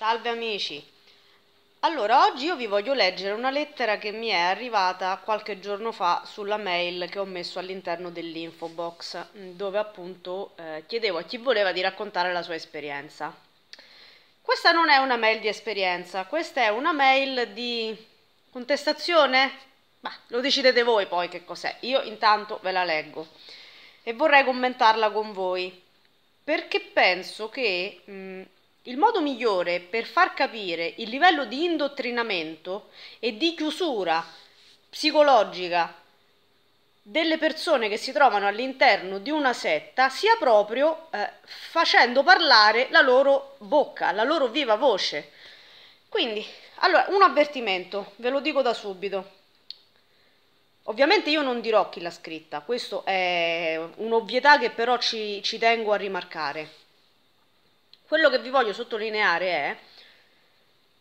Salve amici! Allora, oggi io vi voglio leggere una lettera che mi è arrivata qualche giorno fa sulla mail che ho messo all'interno dell'info box, dove appunto eh, chiedevo a chi voleva di raccontare la sua esperienza. Questa non è una mail di esperienza, questa è una mail di contestazione? Bah, lo decidete voi poi che cos'è. Io intanto ve la leggo e vorrei commentarla con voi perché penso che mh, mm, il modo migliore per far capire il livello di indottrinamento e di chiusura psicologica delle persone che si trovano all'interno di una setta sia proprio eh, facendo parlare la loro bocca, la loro viva voce. Quindi, allora, un avvertimento, ve lo dico da subito. Ovviamente io non dirò chi l'ha scritta, questo è un'ovvietà che però ci, ci tengo a rimarcare. Quello che vi voglio sottolineare è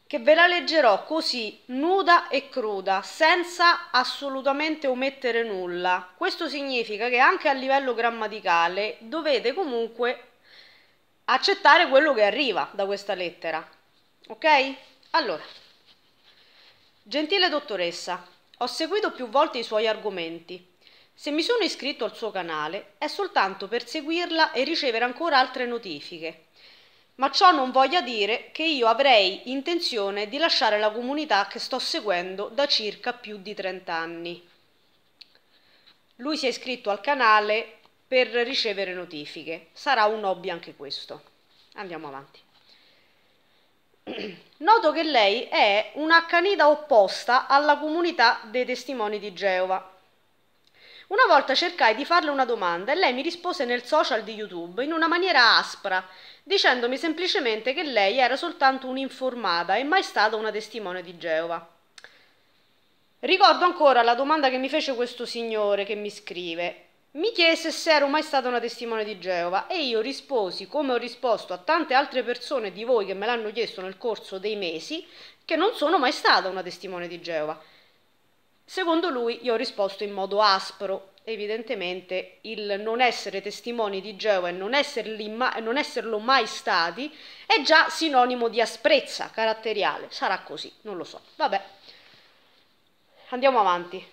che ve la leggerò così nuda e cruda, senza assolutamente omettere nulla. Questo significa che anche a livello grammaticale dovete comunque accettare quello che arriva da questa lettera. Ok? Allora, gentile dottoressa, ho seguito più volte i suoi argomenti. Se mi sono iscritto al suo canale è soltanto per seguirla e ricevere ancora altre notifiche ma ciò non voglia dire che io avrei intenzione di lasciare la comunità che sto seguendo da circa più di 30 anni. Lui si è iscritto al canale per ricevere notifiche, sarà un hobby anche questo. Andiamo avanti. Noto che lei è un'accanita opposta alla comunità dei testimoni di Geova, una volta cercai di farle una domanda e lei mi rispose nel social di YouTube in una maniera aspra, dicendomi semplicemente che lei era soltanto un'informata e mai stata una testimone di Geova. Ricordo ancora la domanda che mi fece questo signore che mi scrive. Mi chiese se ero mai stata una testimone di Geova e io risposi, come ho risposto a tante altre persone di voi che me l'hanno chiesto nel corso dei mesi, che non sono mai stata una testimone di Geova. Secondo lui io ho risposto in modo aspro. Evidentemente il non essere testimoni di Geova e non, non esserlo mai stati è già sinonimo di asprezza caratteriale. Sarà così, non lo so. Vabbè, andiamo avanti.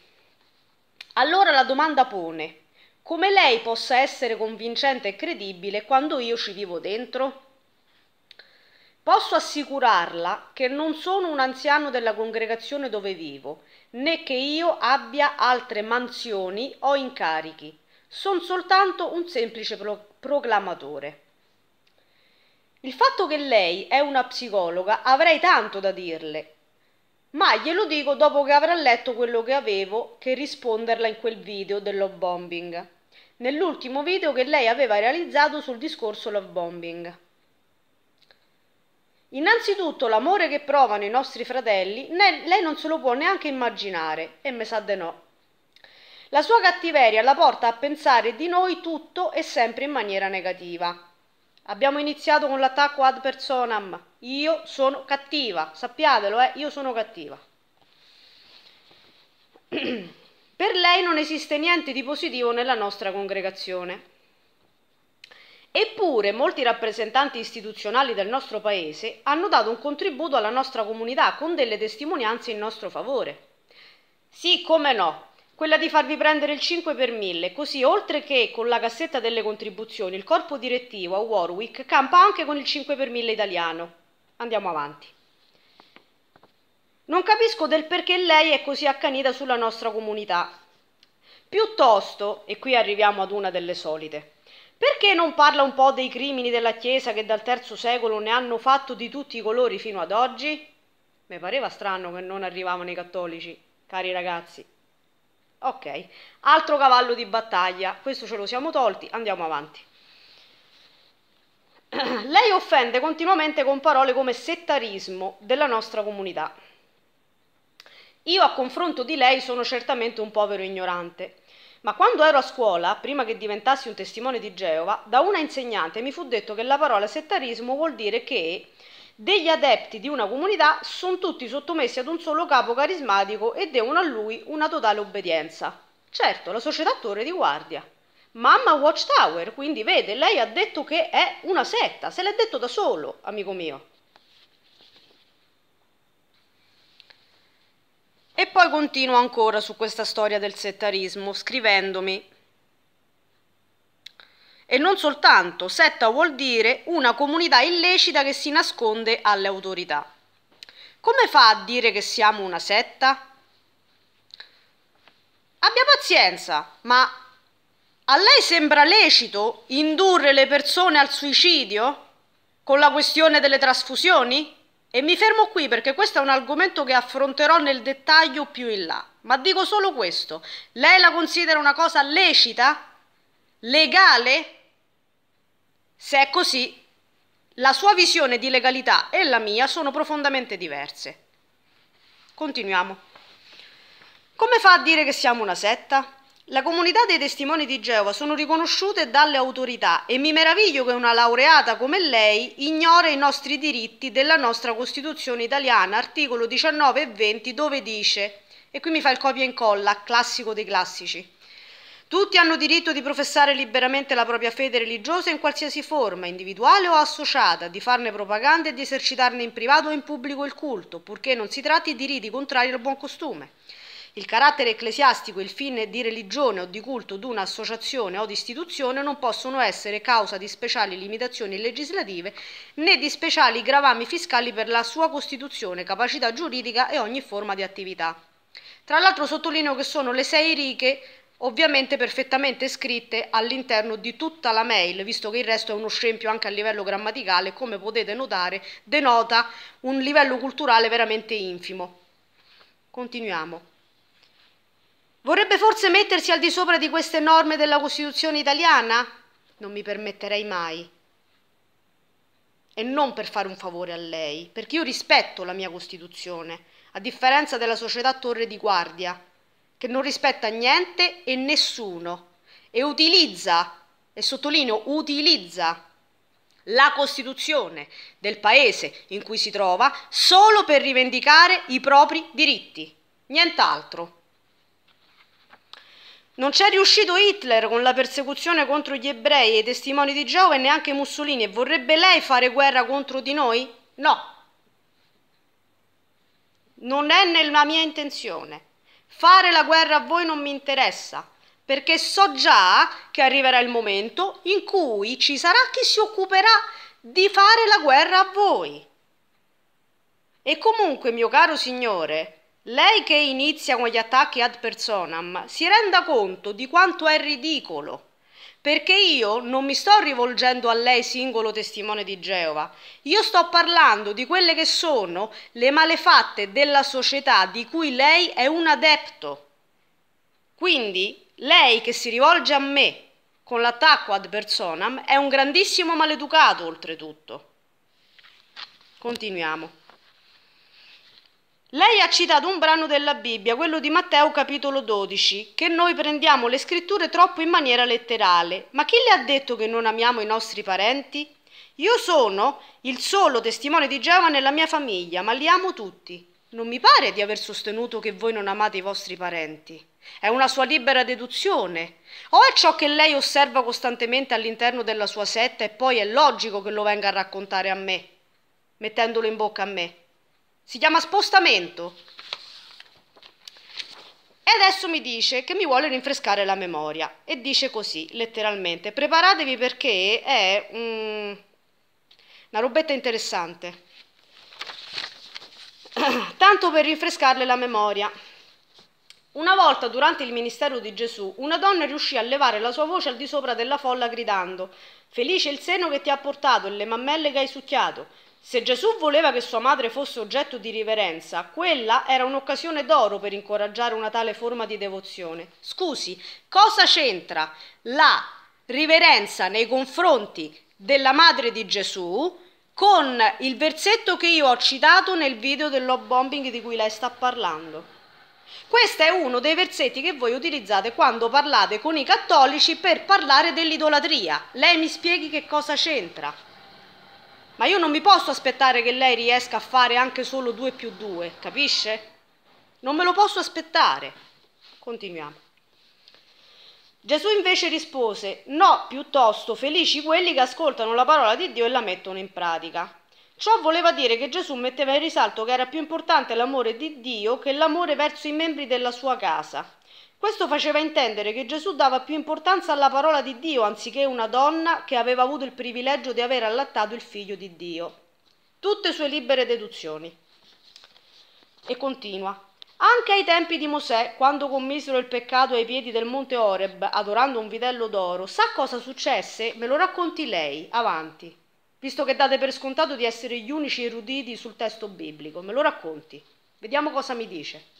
Allora la domanda pone, come lei possa essere convincente e credibile quando io ci vivo dentro? Posso assicurarla che non sono un anziano della congregazione dove vivo né che io abbia altre mansioni o incarichi. Sono soltanto un semplice pro- proclamatore. Il fatto che lei è una psicologa avrei tanto da dirle, ma glielo dico dopo che avrà letto quello che avevo che risponderla in quel video del love bombing. Nell'ultimo video che lei aveva realizzato sul discorso love bombing. Innanzitutto l'amore che provano i nostri fratelli, né, lei non se lo può neanche immaginare, e me sa de no. La sua cattiveria la porta a pensare di noi tutto e sempre in maniera negativa. Abbiamo iniziato con l'attacco ad personam. Io sono cattiva, sappiatelo, eh, io sono cattiva. per lei non esiste niente di positivo nella nostra congregazione. Eppure molti rappresentanti istituzionali del nostro Paese hanno dato un contributo alla nostra comunità con delle testimonianze in nostro favore. Sì, come no, quella di farvi prendere il 5 per 1000, così oltre che con la cassetta delle contribuzioni, il corpo direttivo a Warwick campa anche con il 5 per 1000 italiano. Andiamo avanti. Non capisco del perché lei è così accanita sulla nostra comunità. Piuttosto, e qui arriviamo ad una delle solite, perché non parla un po' dei crimini della Chiesa che dal III secolo ne hanno fatto di tutti i colori fino ad oggi? Mi pareva strano che non arrivavano i cattolici, cari ragazzi. Ok, altro cavallo di battaglia, questo ce lo siamo tolti, andiamo avanti. Lei offende continuamente con parole come settarismo della nostra comunità. Io a confronto di lei sono certamente un povero ignorante. Ma quando ero a scuola, prima che diventassi un testimone di Geova, da una insegnante mi fu detto che la parola settarismo vuol dire che degli adepti di una comunità sono tutti sottomessi ad un solo capo carismatico e devono a lui una totale obbedienza. Certo, la società torre di guardia. Mamma Watchtower, quindi vede, lei ha detto che è una setta, se l'è detto da solo, amico mio. E poi continuo ancora su questa storia del settarismo scrivendomi e non soltanto, setta vuol dire una comunità illecita che si nasconde alle autorità. Come fa a dire che siamo una setta? Abbia pazienza, ma a lei sembra lecito indurre le persone al suicidio con la questione delle trasfusioni? E mi fermo qui perché questo è un argomento che affronterò nel dettaglio più in là. Ma dico solo questo, lei la considera una cosa lecita? Legale? Se è così, la sua visione di legalità e la mia sono profondamente diverse. Continuiamo. Come fa a dire che siamo una setta? La comunità dei testimoni di Geova sono riconosciute dalle autorità e mi meraviglio che una laureata come lei ignora i nostri diritti della nostra Costituzione italiana, articolo 19 e 20, dove dice, e qui mi fa il copia e incolla, classico dei classici, tutti hanno diritto di professare liberamente la propria fede religiosa in qualsiasi forma, individuale o associata, di farne propaganda e di esercitarne in privato o in pubblico il culto, purché non si tratti di riti contrari al buon costume. Il carattere ecclesiastico il fine di religione o di culto di un'associazione o di istituzione non possono essere causa di speciali limitazioni legislative né di speciali gravami fiscali per la sua costituzione, capacità giuridica e ogni forma di attività. Tra l'altro sottolineo che sono le sei righe ovviamente perfettamente scritte all'interno di tutta la mail, visto che il resto è uno scempio anche a livello grammaticale, come potete notare, denota un livello culturale veramente infimo. Continuiamo. Vorrebbe forse mettersi al di sopra di queste norme della Costituzione italiana? Non mi permetterei mai. E non per fare un favore a lei, perché io rispetto la mia Costituzione, a differenza della società Torre di Guardia, che non rispetta niente e nessuno e utilizza, e sottolineo utilizza, la Costituzione del paese in cui si trova solo per rivendicare i propri diritti, nient'altro. Non c'è riuscito Hitler con la persecuzione contro gli ebrei e i testimoni di Giove e neanche Mussolini e vorrebbe lei fare guerra contro di noi? No. Non è nella mia intenzione. Fare la guerra a voi non mi interessa, perché so già che arriverà il momento in cui ci sarà chi si occuperà di fare la guerra a voi. E comunque, mio caro signore, lei che inizia con gli attacchi ad personam si renda conto di quanto è ridicolo perché io non mi sto rivolgendo a lei singolo testimone di Geova, io sto parlando di quelle che sono le malefatte della società di cui lei è un adepto. Quindi lei che si rivolge a me con l'attacco ad personam è un grandissimo maleducato oltretutto. Continuiamo. Lei ha citato un brano della Bibbia, quello di Matteo capitolo 12, che noi prendiamo le scritture troppo in maniera letterale. Ma chi le ha detto che non amiamo i nostri parenti? Io sono il solo testimone di Geova nella mia famiglia, ma li amo tutti. Non mi pare di aver sostenuto che voi non amate i vostri parenti. È una sua libera deduzione. O è ciò che lei osserva costantemente all'interno della sua setta e poi è logico che lo venga a raccontare a me, mettendolo in bocca a me si chiama spostamento. E adesso mi dice che mi vuole rinfrescare la memoria e dice così, letteralmente, preparatevi perché è mm, una robetta interessante. Tanto per rinfrescarle la memoria. Una volta durante il ministero di Gesù, una donna riuscì a levare la sua voce al di sopra della folla gridando: Felice il seno che ti ha portato e le mammelle che hai succhiato. Se Gesù voleva che sua madre fosse oggetto di riverenza, quella era un'occasione d'oro per incoraggiare una tale forma di devozione. Scusi, cosa c'entra la riverenza nei confronti della madre di Gesù con il versetto che io ho citato nel video dell'hop bombing di cui lei sta parlando? Questo è uno dei versetti che voi utilizzate quando parlate con i cattolici per parlare dell'idolatria. Lei mi spieghi che cosa c'entra? Ma io non mi posso aspettare che lei riesca a fare anche solo 2 più 2, capisce? Non me lo posso aspettare. Continuiamo. Gesù invece rispose, no, piuttosto felici quelli che ascoltano la parola di Dio e la mettono in pratica. Ciò voleva dire che Gesù metteva in risalto che era più importante l'amore di Dio che l'amore verso i membri della sua casa. Questo faceva intendere che Gesù dava più importanza alla parola di Dio anziché una donna che aveva avuto il privilegio di aver allattato il figlio di Dio. Tutte sue libere deduzioni. E continua. Anche ai tempi di Mosè, quando commisero il peccato ai piedi del monte Oreb, adorando un vitello d'oro, sa cosa successe? Me lo racconti lei, avanti, visto che date per scontato di essere gli unici eruditi sul testo biblico. Me lo racconti. Vediamo cosa mi dice.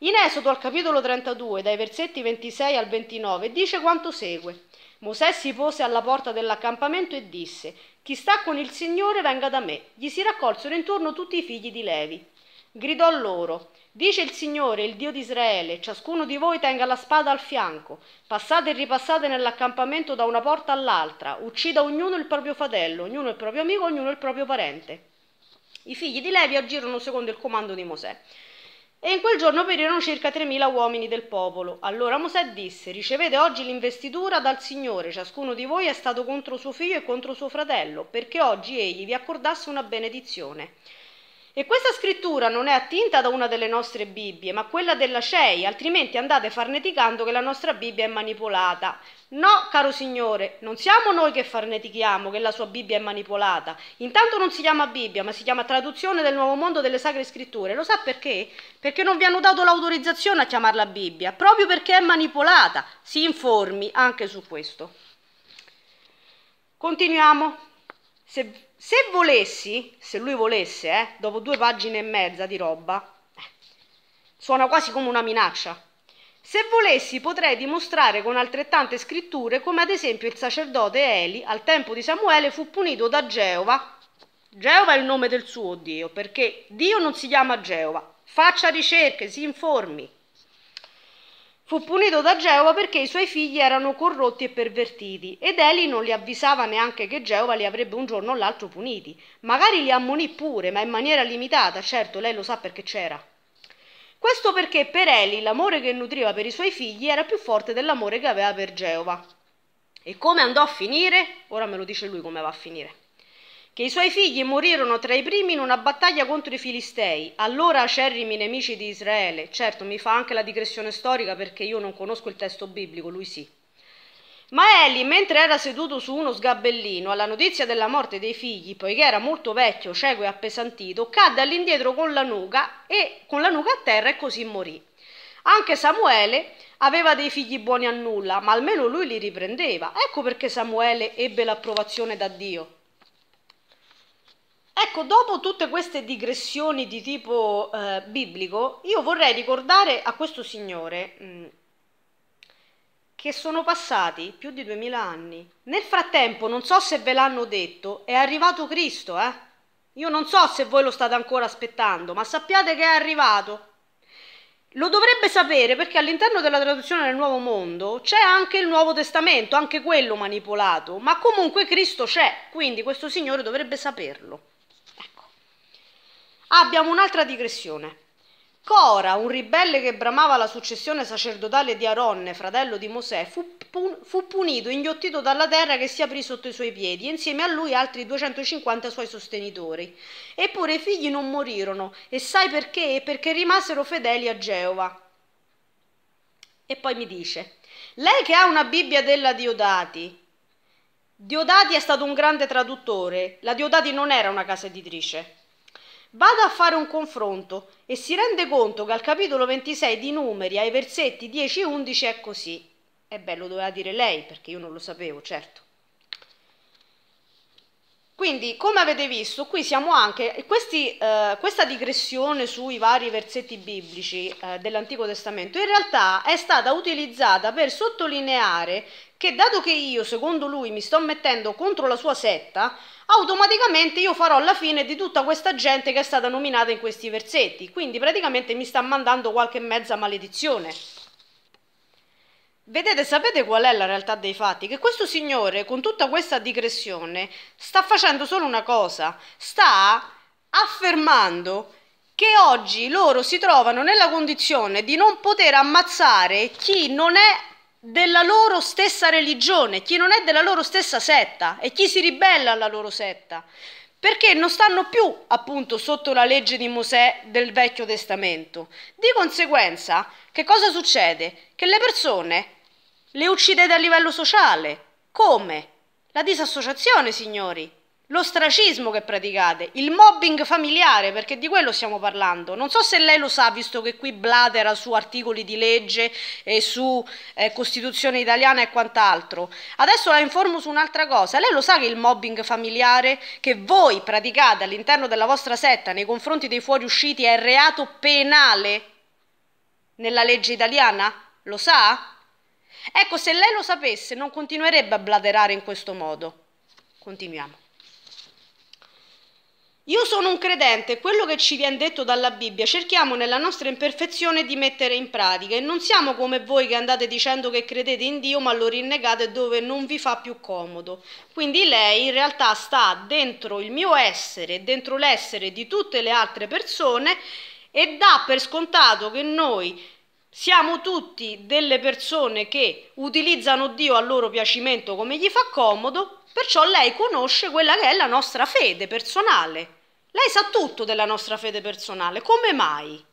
In Esodo al capitolo 32, dai versetti 26 al 29, dice quanto segue. Mosè si pose alla porta dell'accampamento e disse, Chi sta con il Signore venga da me. Gli si raccolsero intorno tutti i figli di Levi. Gridò loro, Dice il Signore, il Dio di Israele, ciascuno di voi tenga la spada al fianco, passate e ripassate nell'accampamento da una porta all'altra, uccida ognuno il proprio fratello, ognuno il proprio amico, ognuno il proprio parente. I figli di Levi agirono secondo il comando di Mosè e in quel giorno perirono circa 3.000 uomini del popolo. Allora Mosè disse, ricevete oggi l'investitura dal Signore, ciascuno di voi è stato contro suo figlio e contro suo fratello, perché oggi egli vi accordasse una benedizione. E questa scrittura non è attinta da una delle nostre Bibbie, ma quella della CEI, altrimenti andate farneticando che la nostra Bibbia è manipolata. No, caro signore, non siamo noi che farnetichiamo che la sua Bibbia è manipolata. Intanto non si chiama Bibbia, ma si chiama traduzione del nuovo mondo delle sacre scritture. Lo sa perché? Perché non vi hanno dato l'autorizzazione a chiamarla Bibbia, proprio perché è manipolata. Si informi anche su questo. Continuiamo. Se se volessi, se lui volesse, eh, dopo due pagine e mezza di roba, eh, suona quasi come una minaccia. Se volessi potrei dimostrare con altrettante scritture come ad esempio il sacerdote Eli al tempo di Samuele fu punito da Geova. Geova è il nome del suo Dio, perché Dio non si chiama Geova. Faccia ricerche, si informi. Fu punito da Geova perché i suoi figli erano corrotti e pervertiti ed Eli non li avvisava neanche che Geova li avrebbe un giorno o l'altro puniti. Magari li ammonì pure, ma in maniera limitata, certo, lei lo sa perché c'era. Questo perché per Eli l'amore che nutriva per i suoi figli era più forte dell'amore che aveva per Geova. E come andò a finire? Ora me lo dice lui come va a finire che i suoi figli morirono tra i primi in una battaglia contro i Filistei, allora acerrimi nemici di Israele. Certo, mi fa anche la digressione storica perché io non conosco il testo biblico, lui sì. Ma Eli, mentre era seduto su uno sgabellino, alla notizia della morte dei figli, poiché era molto vecchio, cieco e appesantito, cadde all'indietro con la nuca, e, con la nuca a terra e così morì. Anche Samuele aveva dei figli buoni a nulla, ma almeno lui li riprendeva. Ecco perché Samuele ebbe l'approvazione da Dio. Ecco, dopo tutte queste digressioni di tipo eh, biblico, io vorrei ricordare a questo signore mh, mm, che sono passati più di duemila anni. Nel frattempo, non so se ve l'hanno detto, è arrivato Cristo, eh? Io non so se voi lo state ancora aspettando, ma sappiate che è arrivato. Lo dovrebbe sapere perché all'interno della traduzione del Nuovo Mondo c'è anche il Nuovo Testamento, anche quello manipolato, ma comunque Cristo c'è, quindi questo signore dovrebbe saperlo abbiamo un'altra digressione. Cora, un ribelle che bramava la successione sacerdotale di Aronne, fratello di Mosè, fu, pun- fu punito, inghiottito dalla terra che si aprì sotto i suoi piedi, insieme a lui altri 250 suoi sostenitori. Eppure i figli non morirono, e sai perché? Perché rimasero fedeli a Geova. E poi mi dice, lei che ha una Bibbia della Diodati. Diodati è stato un grande traduttore, la Diodati non era una casa editrice Vada a fare un confronto e si rende conto che al capitolo 26 di numeri, ai versetti 10 e 11, è così. E beh, lo doveva dire lei perché io non lo sapevo, certo. Quindi, come avete visto, qui siamo anche, questi, eh, questa digressione sui vari versetti biblici eh, dell'Antico Testamento in realtà è stata utilizzata per sottolineare che dato che io, secondo lui, mi sto mettendo contro la sua setta, automaticamente io farò la fine di tutta questa gente che è stata nominata in questi versetti. Quindi praticamente mi sta mandando qualche mezza maledizione. Vedete, sapete qual è la realtà dei fatti? Che questo signore, con tutta questa digressione, sta facendo solo una cosa, sta affermando che oggi loro si trovano nella condizione di non poter ammazzare chi non è della loro stessa religione, chi non è della loro stessa setta e chi si ribella alla loro setta, perché non stanno più appunto sotto la legge di Mosè del Vecchio Testamento. Di conseguenza, che cosa succede? Che le persone le uccidete a livello sociale. Come? La disassociazione, signori l'ostracismo che praticate, il mobbing familiare, perché di quello stiamo parlando. Non so se lei lo sa, visto che qui blatera su articoli di legge e su eh, Costituzione italiana e quant'altro. Adesso la informo su un'altra cosa. Lei lo sa che il mobbing familiare che voi praticate all'interno della vostra setta nei confronti dei fuoriusciti è reato penale nella legge italiana? Lo sa? Ecco, se lei lo sapesse non continuerebbe a blaterare in questo modo. Continuiamo. Io sono un credente, quello che ci viene detto dalla Bibbia cerchiamo nella nostra imperfezione di mettere in pratica e non siamo come voi che andate dicendo che credete in Dio ma lo rinnegate dove non vi fa più comodo. Quindi lei in realtà sta dentro il mio essere, dentro l'essere di tutte le altre persone e dà per scontato che noi siamo tutti delle persone che utilizzano Dio a loro piacimento come gli fa comodo, perciò lei conosce quella che è la nostra fede personale. Lei sa tutto della nostra fede personale, come mai?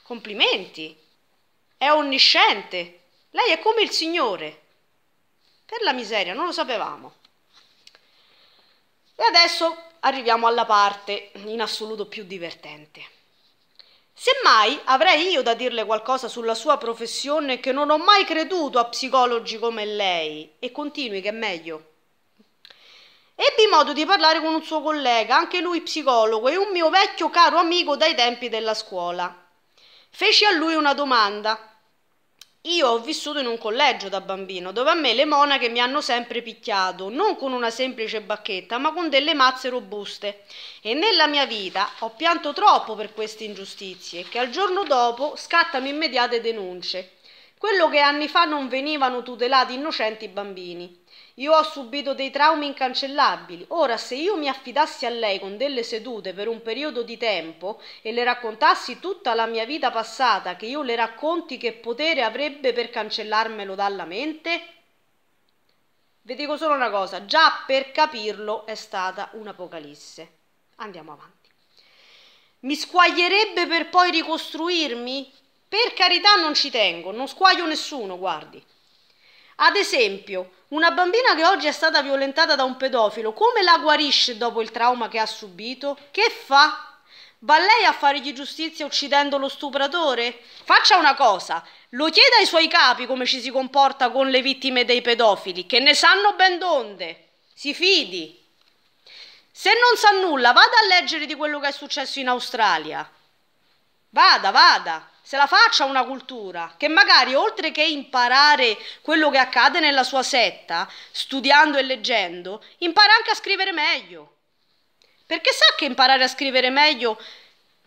Complimenti, è onnisciente, lei è come il Signore. Per la miseria, non lo sapevamo. E adesso arriviamo alla parte in assoluto più divertente. Semmai avrei io da dirle qualcosa sulla sua professione che non ho mai creduto a psicologi come lei e continui che è meglio. Ebbi modo di parlare con un suo collega, anche lui psicologo, e un mio vecchio caro amico dai tempi della scuola. Feci a lui una domanda. Io ho vissuto in un collegio da bambino, dove a me le monache mi hanno sempre picchiato, non con una semplice bacchetta, ma con delle mazze robuste. E nella mia vita ho pianto troppo per queste ingiustizie, che al giorno dopo scattano immediate denunce. Quello che anni fa non venivano tutelati innocenti bambini. Io ho subito dei traumi incancellabili. Ora, se io mi affidassi a lei con delle sedute per un periodo di tempo e le raccontassi tutta la mia vita passata, che io le racconti che potere avrebbe per cancellarmelo dalla mente? Vi dico solo una cosa, già per capirlo è stata un'apocalisse. Andiamo avanti. Mi squaglierebbe per poi ricostruirmi? Per carità non ci tengo, non squaglio nessuno, guardi. Ad esempio, una bambina che oggi è stata violentata da un pedofilo, come la guarisce dopo il trauma che ha subito? Che fa? Va lei a fargli giustizia uccidendo lo stupratore? Faccia una cosa, lo chieda ai suoi capi come ci si comporta con le vittime dei pedofili, che ne sanno ben donde. Si fidi. Se non sa nulla, vada a leggere di quello che è successo in Australia. Vada, vada se la faccia una cultura, che magari oltre che imparare quello che accade nella sua setta, studiando e leggendo, impara anche a scrivere meglio. Perché sa che imparare a scrivere meglio,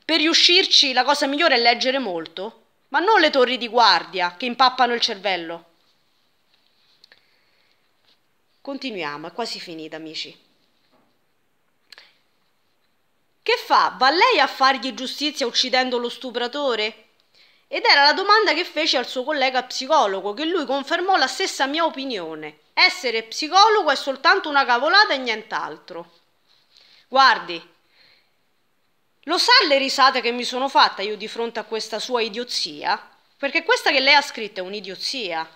per riuscirci, la cosa migliore è leggere molto, ma non le torri di guardia che impappano il cervello. Continuiamo, è quasi finita, amici. Che fa? Va lei a fargli giustizia uccidendo lo stupratore? Ed era la domanda che fece al suo collega psicologo, che lui confermò la stessa mia opinione. Essere psicologo è soltanto una cavolata e nient'altro. Guardi, lo sa le risate che mi sono fatta io di fronte a questa sua idiozia? Perché questa che lei ha scritto è un'idiozia.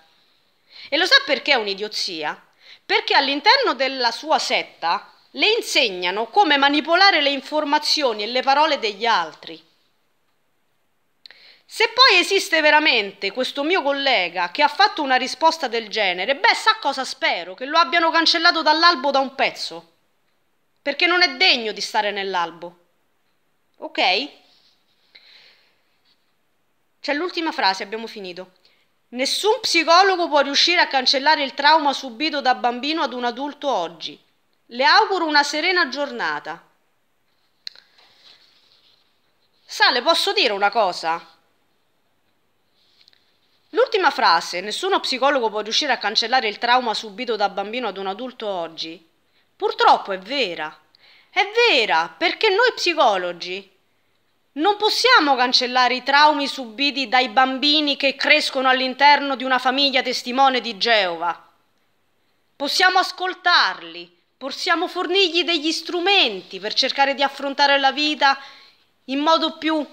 E lo sa perché è un'idiozia? Perché all'interno della sua setta le insegnano come manipolare le informazioni e le parole degli altri. Se poi esiste veramente questo mio collega che ha fatto una risposta del genere, beh, sa cosa spero? Che lo abbiano cancellato dall'albo da un pezzo. Perché non è degno di stare nell'albo. Ok? C'è l'ultima frase, abbiamo finito. Nessun psicologo può riuscire a cancellare il trauma subito da bambino ad un adulto oggi. Le auguro una serena giornata. Sa, le posso dire una cosa? prima frase, nessuno psicologo può riuscire a cancellare il trauma subito da bambino ad un adulto oggi, purtroppo è vera. È vera, perché noi psicologi non possiamo cancellare i traumi subiti dai bambini che crescono all'interno di una famiglia testimone di Geova. Possiamo ascoltarli, possiamo fornirgli degli strumenti per cercare di affrontare la vita in modo più,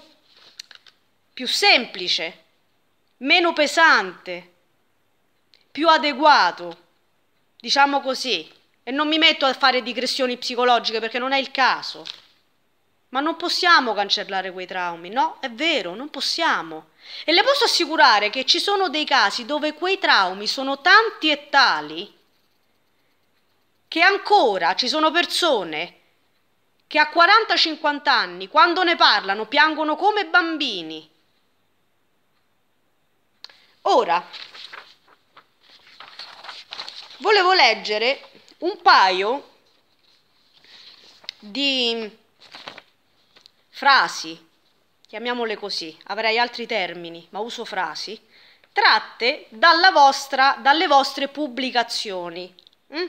più semplice, meno pesante, più adeguato, diciamo così. E non mi metto a fare digressioni psicologiche perché non è il caso. Ma non possiamo cancellare quei traumi, no? È vero, non possiamo. E le posso assicurare che ci sono dei casi dove quei traumi sono tanti e tali che ancora ci sono persone che a 40-50 anni, quando ne parlano, piangono come bambini. Ora, volevo leggere un paio di frasi, chiamiamole così, avrei altri termini, ma uso frasi, tratte vostra, dalle vostre pubblicazioni, mm?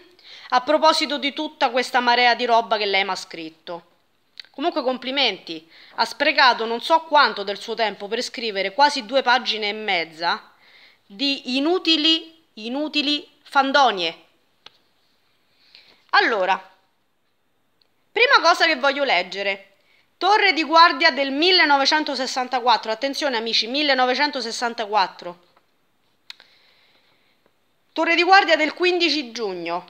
a proposito di tutta questa marea di roba che lei mi ha scritto. Comunque complimenti, ha sprecato non so quanto del suo tempo per scrivere quasi due pagine e mezza di inutili, inutili fandonie. Allora, prima cosa che voglio leggere. Torre di guardia del 1964, attenzione amici, 1964. Torre di guardia del 15 giugno,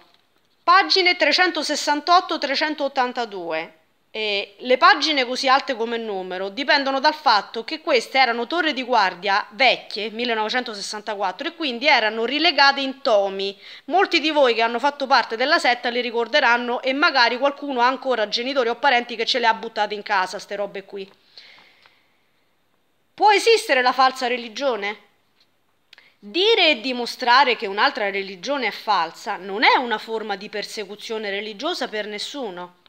pagine 368-382. Eh, le pagine così alte come numero dipendono dal fatto che queste erano torri di guardia vecchie, 1964, e quindi erano rilegate in tomi. Molti di voi che hanno fatto parte della setta le ricorderanno e magari qualcuno ha ancora genitori o parenti che ce le ha buttate in casa, ste robe qui. Può esistere la falsa religione? Dire e dimostrare che un'altra religione è falsa non è una forma di persecuzione religiosa per nessuno.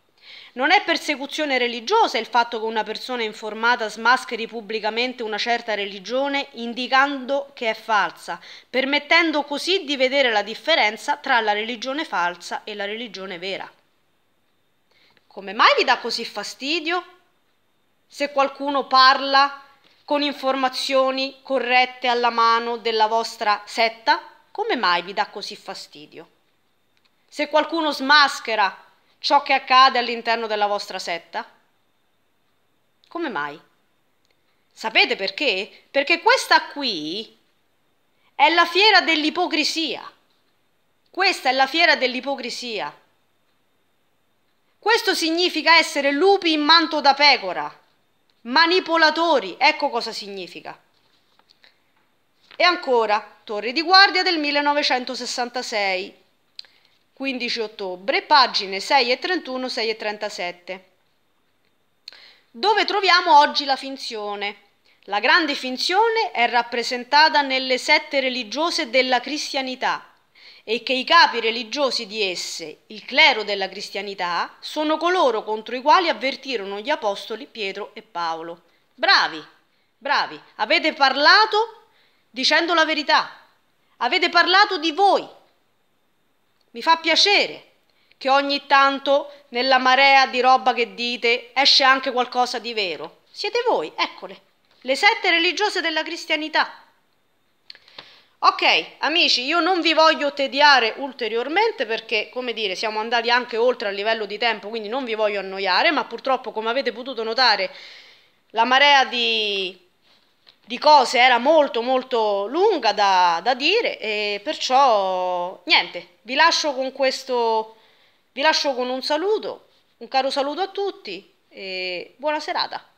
Non è persecuzione religiosa il fatto che una persona informata smascheri pubblicamente una certa religione indicando che è falsa, permettendo così di vedere la differenza tra la religione falsa e la religione vera. Come mai vi dà così fastidio se qualcuno parla con informazioni corrette alla mano della vostra setta? Come mai vi dà così fastidio? Se qualcuno smaschera ciò che accade all'interno della vostra setta? Come mai? Sapete perché? Perché questa qui è la fiera dell'ipocrisia. Questa è la fiera dell'ipocrisia. Questo significa essere lupi in manto da pecora, manipolatori, ecco cosa significa. E ancora, Torre di Guardia del 1966. 15 ottobre, pagine 6 e 31, 6 e 37. Dove troviamo oggi la finzione? La grande finzione è rappresentata nelle sette religiose della cristianità e che i capi religiosi di esse, il clero della cristianità, sono coloro contro i quali avvertirono gli apostoli Pietro e Paolo. Bravi, bravi, avete parlato dicendo la verità, avete parlato di voi mi fa piacere che ogni tanto nella marea di roba che dite esce anche qualcosa di vero. Siete voi, eccole, le sette religiose della cristianità. Ok, amici, io non vi voglio tediare ulteriormente perché, come dire, siamo andati anche oltre a livello di tempo, quindi non vi voglio annoiare, ma purtroppo, come avete potuto notare, la marea di di cose era molto molto lunga da, da, dire e perciò niente, vi lascio con questo, vi lascio con un saluto, un caro saluto a tutti e buona serata.